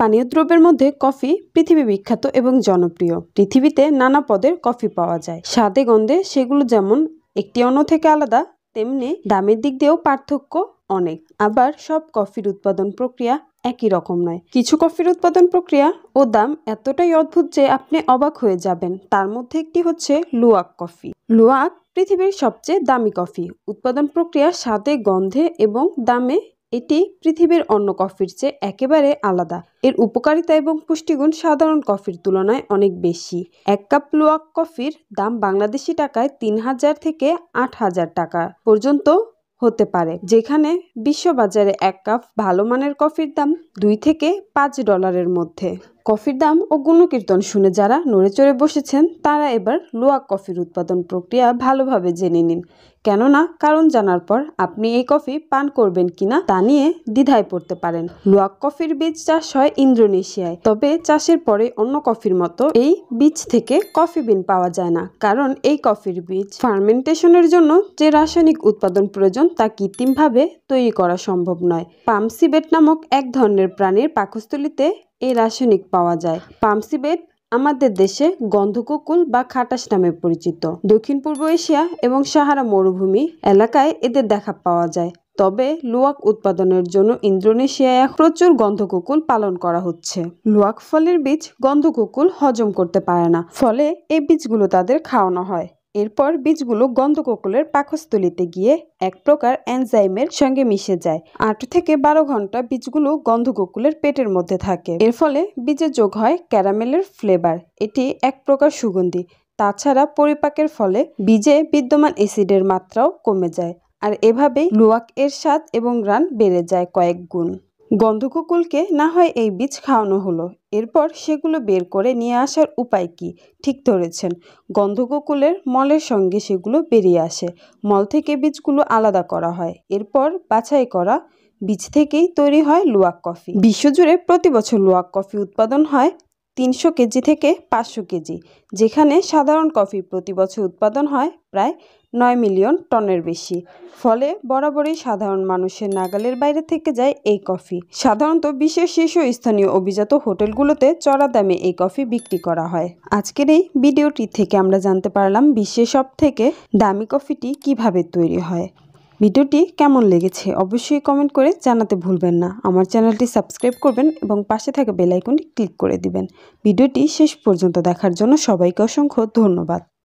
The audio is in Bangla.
পানীয় দ্রব্যের মধ্যে কফি পৃথিবী বিখ্যাত এবং জনপ্রিয় পৃথিবীতে নানা পদের কফি পাওয়া যায় স্বাদে গন্ধে সেগুলো যেমন একটি অন্য থেকে আলাদা তেমনি দামের দিক দিয়েও পার্থক্য অনেক আবার সব কফির উৎপাদন প্রক্রিয়া একই রকম নয় কিছু কফির উৎপাদন প্রক্রিয়া ও দাম এতটাই অদ্ভুত যে আপনি অবাক হয়ে যাবেন তার মধ্যে একটি হচ্ছে লুয়াক কফি লুয়াক পৃথিবীর সবচেয়ে দামি কফি উৎপাদন প্রক্রিয়া স্বাদে গন্ধে এবং দামে এটি পৃথিবীর অন্য কফির চেয়ে একেবারে আলাদা এর উপকারিতা এবং পুষ্টিগুণ সাধারণ কফির তুলনায় অনেক বেশি এক কাপ লোয়াক কফির দাম বাংলাদেশি টাকায় তিন হাজার থেকে আট হাজার টাকা পর্যন্ত হতে পারে যেখানে বিশ্ববাজারে এক কাপ ভালো মানের কফির দাম দুই থেকে পাঁচ ডলারের মধ্যে কফির দাম ও গুণকীর্তন শুনে যারা নড়ে চড়ে বসেছেন তারা এবার লোয়া কফির উৎপাদন প্রক্রিয়া ভালোভাবে জেনে নিন কেননা কারণ জানার পর আপনি এই কফি পান করবেন কিনা তা নিয়ে দ্বিধায় পড়তে পারেন লোয়া কফির বীজ চাষ হয় ইন্দোনেশিয়ায় তবে চাষের পরে অন্য কফির মতো এই বীজ থেকে কফি বিন পাওয়া যায় না কারণ এই কফির বীজ ফার্মেন্টেশনের জন্য যে রাসায়নিক উৎপাদন প্রয়োজন তা কৃত্রিমভাবে তৈরি করা সম্ভব নয় পামসিবেট নামক এক ধরনের প্রাণীর পাকস্থলিতে এ রাসায়নিক পাওয়া যায় পামসিবেট আমাদের দেশে গন্ধকুকুল বা খাটাস নামে পরিচিত দক্ষিণ পূর্ব এশিয়া এবং সাহারা মরুভূমি এলাকায় এদের দেখা পাওয়া যায় তবে লুয়াক উৎপাদনের জন্য ইন্দোনেশিয়ায় প্রচুর গন্ধকুকুল পালন করা হচ্ছে লুয়াক ফলের বীজ গন্ধকুল হজম করতে পারে না ফলে এই বীজগুলো তাদের খাওয়ানো হয় এরপর বীজগুলো গন্ধকোকুলের পাকস্থলিতে গিয়ে এক প্রকার এনজাইমের সঙ্গে মিশে যায় আট থেকে বারো ঘন্টা বীজগুলো গন্ধকোকুলের পেটের মধ্যে থাকে এর ফলে বীজে যোগ হয় ক্যারামেলের ফ্লেভার এটি এক প্রকার সুগন্ধি তাছাড়া পরিপাকের ফলে বীজে বিদ্যমান অ্যাসিডের মাত্রাও কমে যায় আর এভাবেই লুয়াক এর স্বাদ এবং রান বেড়ে যায় কয়েক গুণ গন্ধকুকুলকে না হয় এই বীজ খাওয়ানো হলো এরপর সেগুলো বের করে নিয়ে আসার উপায় কি ঠিক ধরেছেন গন্ধকুকুলের মলের সঙ্গে সেগুলো বেরিয়ে আসে মল থেকে বীজগুলো আলাদা করা হয় এরপর বাছাই করা বীজ থেকেই তৈরি হয় লুয়াক কফি বিশ্বজুড়ে প্রতি বছর লুয়াক কফি উৎপাদন হয় তিনশো কেজি থেকে পাঁচশো কেজি যেখানে সাধারণ কফি প্রতি বছর উৎপাদন হয় প্রায় নয় মিলিয়ন টনের বেশি ফলে বরাবরই সাধারণ মানুষের নাগালের বাইরে থেকে যায় এই কফি সাধারণত বিশ্বের শীর্ষ স্থানীয় অভিজাত হোটেলগুলোতে চড়া দামে এই কফি বিক্রি করা হয় আজকের এই ভিডিওটি থেকে আমরা জানতে পারলাম বিশ্বের সব থেকে দামি কফিটি কিভাবে তৈরি হয় ভিডিওটি কেমন লেগেছে অবশ্যই কমেন্ট করে জানাতে ভুলবেন না আমার চ্যানেলটি সাবস্ক্রাইব করবেন এবং পাশে থাকা বেলাইকনটি ক্লিক করে দিবেন ভিডিওটি শেষ পর্যন্ত দেখার জন্য সবাইকে অসংখ্য ধন্যবাদ